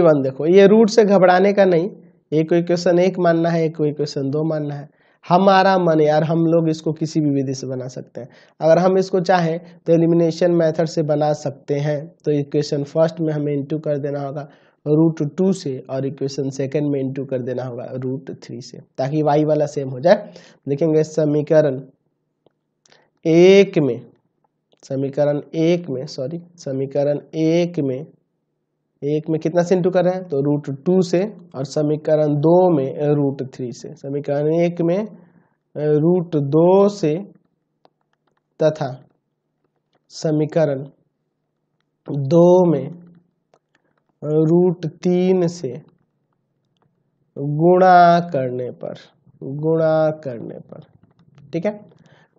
one देखो ये root से घबराने का नहीं एक कोई क्वेश्चन एक मानना है एक कोई क्वेश्चन दो मानना है हमारा मन यार हम लोग इसको किसी भी विधि से बना सकते हैं अगर हम इसको चाहें तो एलिमिनेशन मेथड से बना सकते हैं तो इक्वेशन फर्स्ट में हमें इंटू कर देना होगा रूट टू से और इक्वेशन सेकंड में इंटू कर देना होगा रूट थ्री से ताकि वाई वाला सेम हो जाए देखेंगे समीकरण एक में समीकरण एक में सॉरी समीकरण एक में एक में कितना से इंटू कर रहे हैं तो रूट टू से और समीकरण दो में रूट थ्री से समीकरण एक में रूट दो से तथा समीकरण दो में रूट तीन से गुणा करने पर गुणा करने पर ठीक है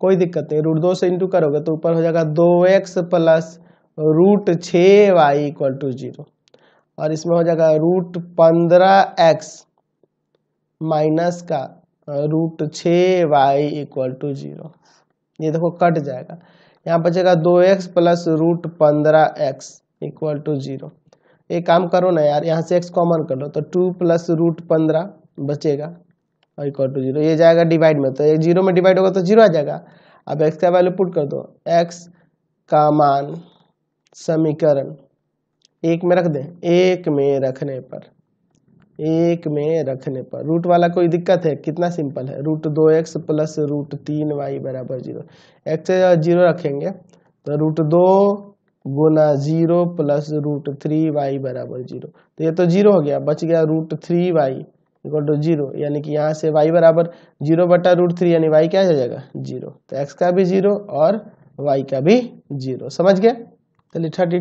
कोई दिक्कत नहीं रूट दो से इंटू करोगे तो ऊपर हो जाएगा दो एक्स प्लस रूट छः वाई इक्वल टू जीरो और इसमें हो जाएगा रूट पंद्रह एक्स माइनस का रूट छः वाई इक्वल टू जीरो ये देखो कट जाएगा यहाँ बचेगा दो एक्स प्लस रूट पंद्रह एक्स इक्वल टू जीरो एक काम करो ना यार यहाँ से एक्स कॉमन कर लो तो टू प्लस रूट पंद्रह बचेगा और इक्वल टू जीरो ये जाएगा डिवाइड में तो ये जीरो में डिवाइड होगा तो जीरो आ जाएगा अब एक्स का वैल्यू पुट कर दो एक्स का मान समीकरण एक में रख दें एक में रखने पर एक में रखने पर रूट वाला कोई दिक्कत है कितना सिंपल है रूट दो एक्स प्लस रूट तीन वाई बराबर जीरो एक्स जीरो रखेंगे तो रूट दो गुना zero plus root three Y बराबर जीरो तो ये तो जीरो हो गया बच गया root three Y equal to zero यानी कि यहाँ से वाई बराबर जीरो बटा रूट थ्री यानी वाई क्या हो जाएगा जीरो तो एक्स का भी जीरो और वाई का भी जीरो समझ गया चलिए थर्टी